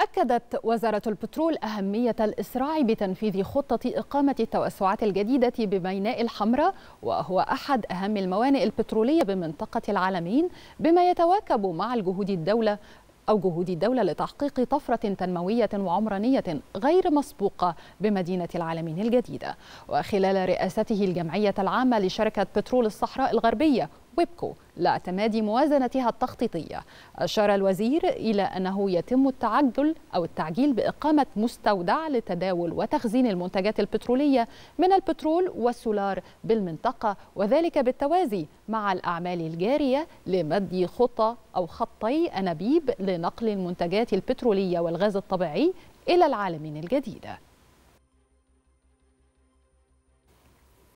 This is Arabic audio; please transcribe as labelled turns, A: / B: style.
A: أكدت وزارة البترول أهمية الإسراع بتنفيذ خطة إقامة التوسعات الجديدة بميناء الحمراء وهو أحد أهم الموانئ البترولية بمنطقة العالمين بما يتواكب مع الجهود الدولة أو جهود الدولة لتحقيق طفرة تنموية وعمرانية غير مسبوقة بمدينة العالمين الجديدة وخلال رئاسته الجمعية العامة لشركة بترول الصحراء الغربية ويبكو لاعتماد موازنتها التخطيطية أشار الوزير إلى أنه يتم التعجل أو التعجيل بإقامة مستودع لتداول وتخزين المنتجات البترولية من البترول والسولار بالمنطقة وذلك بالتوازي مع الأعمال الجارية لمد خطى أو خطي أنابيب لنقل المنتجات البترولية والغاز الطبيعي إلى العالمين الجديد